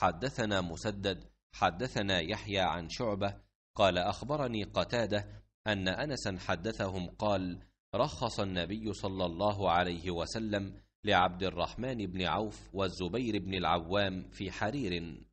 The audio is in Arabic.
حدثنا مسدد حدثنا يحيى عن شعبة قال أخبرني قتادة أن أنسا حدثهم قال رخص النبي صلى الله عليه وسلم لعبد الرحمن بن عوف والزبير بن العوام في حرير